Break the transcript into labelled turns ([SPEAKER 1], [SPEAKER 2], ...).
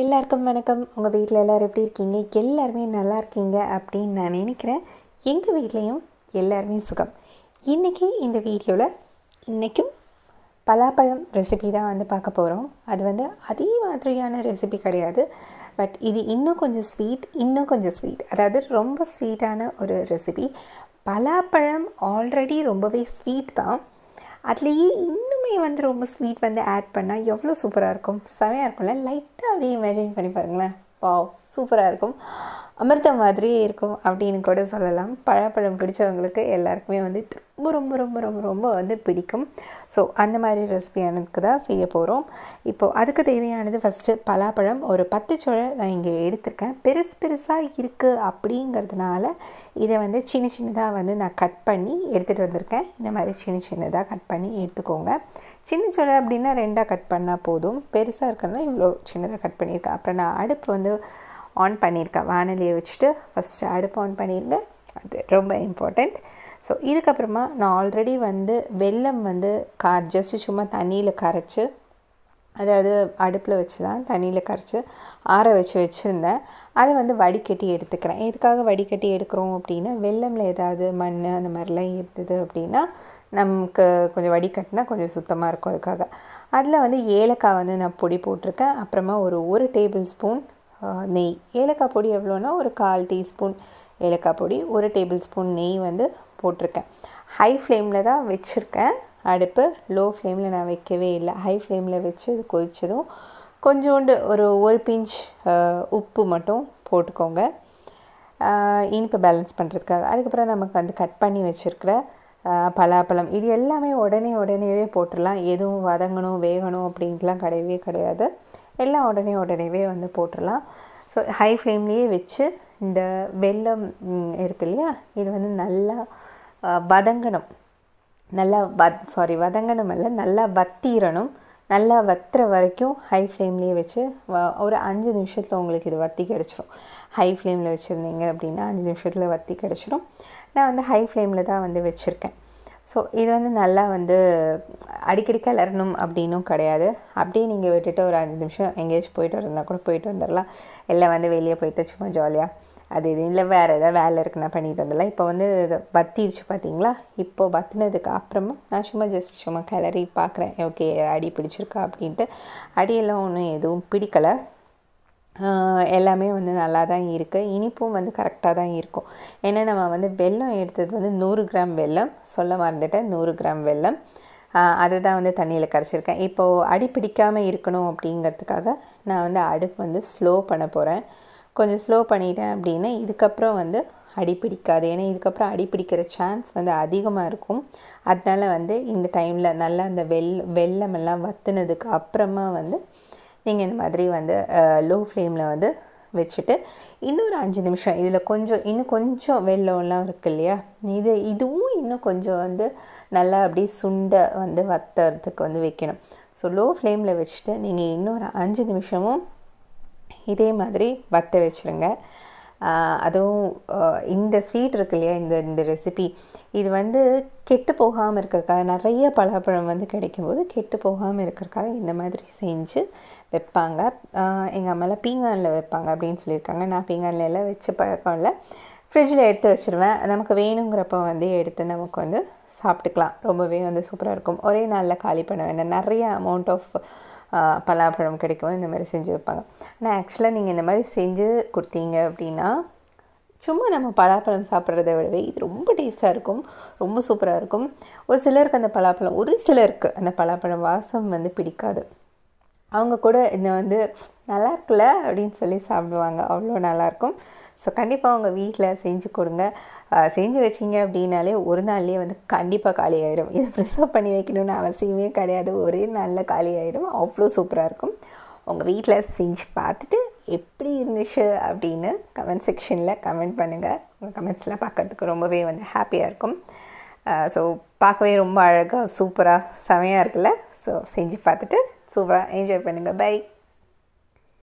[SPEAKER 1] எல்லாருக்கும் வணக்கம் உங்கள் வீட்டில் எல்லோரும் எப்படி இருக்கீங்க எல்லாருமே நல்லா இருக்கீங்க அப்படின்னு நான் நினைக்கிறேன் எங்கள் வீட்லேயும் எல்லாருமே சுகம் இன்றைக்கி இந்த வீடியோவில் இன்றைக்கும் பலாப்பழம் ரெசிபி தான் வந்து பார்க்க போகிறோம் அது வந்து அதே மாதிரியான ரெசிபி கிடையாது பட் இது இன்னும் கொஞ்சம் ஸ்வீட் இன்னும் கொஞ்சம் ஸ்வீட் அதாவது ரொம்ப ஸ்வீட்டான ஒரு ரெசிபி பலாப்பழம் ஆல்ரெடி ரொம்பவே ஸ்வீட் தான் அதுலேயே திரும்பி வந்து ரொம்ப ஸ்வீட் வந்து ஆட் பண்ணால் எவ்வளோ சூப்பராக இருக்கும் செமையாக இருக்கும்ல லைட்டாக அதே இமேஜின் பண்ணி பாருங்களேன் வாவ் சூப்பராக இருக்கும் அமிர்தம் மாதிரி இருக்கும் அப்படின்னு கூட சொல்லலாம் பழப்பழம் பிடிச்சவங்களுக்கு எல்லாருக்குமே வந்து ரொம்ப ரொம்ப ரொம்ப ரொம்ப ரொம்ப வந்து பிடிக்கும் ஸோ அந்த மாதிரி ரெசிபியானதுக்கு தான் செய்ய போகிறோம் இப்போது அதுக்கு தேவையானது ஃபஸ்ட்டு பலாப்பழம் ஒரு பத்து சோழ நான் இங்கே எடுத்திருக்கேன் பெருசு பெருசாக இருக்குது அப்படிங்கிறதுனால இதை வந்து சின்ன சின்னதாக வந்து நான் கட் பண்ணி எடுத்துகிட்டு வந்திருக்கேன் இந்த மாதிரி சின்ன சின்னதாக கட் பண்ணி எடுத்துக்கோங்க சின்ன சோழ அப்படின்னா ரெண்டாக கட் பண்ணால் போதும் பெருசாக இருக்கணும்னா இவ்வளோ சின்னதாக கட் பண்ணியிருக்கேன் அப்புறம் நான் அடுப்பு வந்து ஆன் பண்ணியிருக்கேன் வானலியை வச்சுட்டு ஃபஸ்ட் அடுப்பு ஆன் பண்ணிடுங்க அது ரொம்ப இம்பார்ட்டண்ட் ஸோ இதுக்கப்புறமா நான் ஆல்ரெடி வந்து வெள்ளம் வந்து கா ஜஸ்ட்டு சும்மா தண்ணியில் கரைச்சி அதாவது அடுப்பில் வச்சு தான் தண்ணியில் கரைச்சி ஆற வச்சு வச்சுருந்தேன் அதை வந்து வடிகட்டி எடுத்துக்கிறேன் எதுக்காக வடிகட்டி எடுக்கிறோம் அப்படின்னா வெள்ளமில் ஏதாவது மண் அந்த மாதிரிலாம் இருந்தது அப்படின்னா நமக்கு கொஞ்சம் வடிகட்டினா கொஞ்சம் சுத்தமாக இருக்கும் அதுக்காக அதில் வந்து ஏலக்காய் வந்து நான் பொடி போட்டிருக்கேன் அப்புறமா ஒரு ஒரு டேபிள் ஸ்பூன் நெய் ஏலக்காய் பொடி எவ்வளோன்னா ஒரு கால் டீஸ்பூன் ஏலக்காய் பொடி ஒரு டேபிள் ஸ்பூன் நெய் வந்து போட்டிருக்கேன் ஹை ஃப்ளேமில் தான் வச்சுருக்கேன் அடுப்பு லோ ஃப்ளேமில் நான் வைக்கவே இல்லை ஹை ஃப்ளேமில் வச்சு அது கொதித்ததும் கொஞ்சோண்டு ஒரு ஒரு பிஞ்ச் உப்பு மட்டும் போட்டுக்கோங்க இனிப்பு பேலன்ஸ் பண்ணுறதுக்காக அதுக்கப்புறம் நமக்கு வந்து கட் பண்ணி வச்சுருக்கிற பலாப்பழம் இது எல்லாமே உடனே உடனேவே போட்டுடலாம் எதுவும் வதங்கணும் வேகணும் அப்படின்ட்டுலாம் கிடையவே கிடையாது எல்லாம் உடனே உடனேவே வந்து போட்டுடலாம் ஸோ ஹை ஃப்ளேம்லேயே வச்சு இந்த வெள்ளம் இருக்கு இல்லையா இது வந்து நல்லா வதங்கணும் நல்லா வத் சாரி வதங்கணும் இல்லை நல்லா வத்திரணும் நல்லா வத்துற வரைக்கும் ஹை ஃப்ளேம்லேயே வச்சு ஒரு அஞ்சு நிமிஷத்தில் உங்களுக்கு இது வத்தி கிடச்சிரும் ஹை ஃப்ளேமில் வச்சுருந்தீங்க அப்படின்னா அஞ்சு நிமிஷத்தில் வத்தி கிடச்சிரும் நான் வந்து ஹை ஃப்ளேமில் தான் வந்து வச்சுருக்கேன் ஸோ இது வந்து நல்லா வந்து அடிக்கடி கிளறணும் அப்படின்னும் கிடையாது அப்படியே நீங்கள் விட்டுட்டு ஒரு அஞ்சு நிமிஷம் எங்கேயாச்சும் போயிட்டு வரதுனா கூட போயிட்டு வந்துடலாம் இல்லை வந்து வெளியே போயிட்டு சும்மா ஜாலியாக அது இது இல்லை வேறு ஏதாவது வேலை இருக்குன்னா பண்ணிட்டு வந்துடலாம் இப்போ வந்து வத்திடுச்சு பார்த்தீங்களா இப்போது வத்தினதுக்கு அப்புறமா நான் சும்மா ஜஸ்ட் சும்மா கிளறி பார்க்குறேன் ஓகே அடி பிடிச்சிருக்கா அப்படின்ட்டு அடியெல்லாம் ஒன்றும் எதுவும் பிடிக்கலை எல்லாமே வந்து நல்லா தான் இருக்குது இனிப்பும் வந்து கரெக்டாக தான் இருக்கும் ஏன்னா நம்ம வந்து வெல்லம் எடுத்தது வந்து நூறு கிராம் வெல்லம் சொல்ல மறந்துட்டேன் நூறு கிராம் வெல்லம் அதை தான் வந்து தண்ணியில் கரைச்சிருக்கேன் இப்போது அடி பிடிக்காமல் இருக்கணும் அப்படிங்கிறதுக்காக நான் வந்து அடுப்பு வந்து ஸ்லோ பண்ண போகிறேன் கொஞ்சம் ஸ்லோ பண்ணிட்டேன் அப்படின்னா இதுக்கப்புறம் வந்து அடி பிடிக்காது ஏன்னா இதுக்கப்புறம் அடி பிடிக்கிற சான்ஸ் வந்து அதிகமாக இருக்கும் அதனால் வந்து இந்த டைமில் நல்லா அந்த வெல் வெள்ளமெல்லாம் வத்துனதுக்கு அப்புறமா வந்து நீங்கள் இந்த மாதிரி வந்து லோ ஃப்ளேமில் வந்து வச்சுட்டு இன்னொரு அஞ்சு நிமிஷம் இதில் கொஞ்சம் இன்னும் கொஞ்சம் வெள்ளம்லாம் இருக்குது இல்லையா இது இதுவும் இன்னும் கொஞ்சம் வந்து நல்லா அப்படியே சுண்டை வந்து வத்துறதுக்கு வந்து வைக்கணும் ஸோ லோ ஃப்ளேமில் வச்சுட்டு நீங்கள் இன்னொரு அஞ்சு நிமிஷமும் இதே மாதிரி வத்த வச்சுருங்க அதுவும் இந்த ஸ்வீட் இருக்கு இல்லையா இந்த இந்த ரெசிபி இது வந்து கெட்டு போகாமல் இருக்கிறக்காக நிறைய பலாப்பழம் வந்து கிடைக்கும்போது கெட்டு போகாமல் இருக்கிறக்காக இந்த மாதிரி செஞ்சு வைப்பாங்க எங்கள் அம்மாலாம் பீங்கானில் வைப்பாங்க அப்படின்னு சொல்லியிருக்காங்க நான் பீங்கானில் எல்லாம் வச்ச பழக்கம் இல்லை ஃப்ரிட்ஜில் எடுத்து வச்சுருவேன் நமக்கு வேணுங்கிறப்ப வந்து எடுத்து நமக்கு வந்து சாப்பிட்டுக்கலாம் ரொம்பவே வந்து சூப்பராக இருக்கும் ஒரே நாளில் காலி பண்ண வேண்டாம் நிறைய அமௌண்ட் ஆஃப் பலாப்பழம் கிடைக்கும் இந்த மாதிரி செஞ்சு வைப்பாங்க ஆனால் ஆக்சுவலாக நீங்கள் இந்த மாதிரி செஞ்சு கொடுத்தீங்க அப்படின்னா சும்மா நம்ம பலாப்பழம் சாப்பிட்றத விடவே இது ரொம்ப டேஸ்ட்டாக இருக்கும் ரொம்ப சூப்பராக இருக்கும் ஒரு சிலருக்கு அந்த பலாப்பழம் ஒரு சிலருக்கு அந்த பலாப்பழம் வாசம் வந்து பிடிக்காது அவங்க கூட என்னை வந்து நல்லா இருக்குல்ல அப்படின்னு சொல்லி சாப்பிடுவாங்க அவ்வளோ நல்லாயிருக்கும் ஸோ கண்டிப்பாக அவங்க வீட்டில் செஞ்சு கொடுங்க செஞ்சு வச்சிங்க அப்படின்னாலே ஒரு நாள்லேயே வந்து கண்டிப்பாக காலி ஆகிடும் இதை ப்ரிசர்வ் பண்ணி வைக்கணும்னு அவசியமே கிடையாது ஒரே நாளில் காலி ஆகிடும் அவ்வளோ சூப்பராக இருக்கும் உங்கள் வீட்டில் செஞ்சு பார்த்துட்டு எப்படி இருந்துச்சு அப்படின்னு கமெண்ட் செக்ஷனில் கமெண்ட் பண்ணுங்கள் உங்கள் கமெண்ட்ஸ்லாம் பார்க்குறதுக்கு ரொம்பவே வந்து ஹாப்பியாக இருக்கும் ஸோ பார்க்கவே ரொம்ப அழகாக சூப்பராக செமையாக இருக்குல்ல ஸோ செஞ்சு பார்த்துட்டு சூப்பராக என்ஜாய் பண்ணுங்கள் பை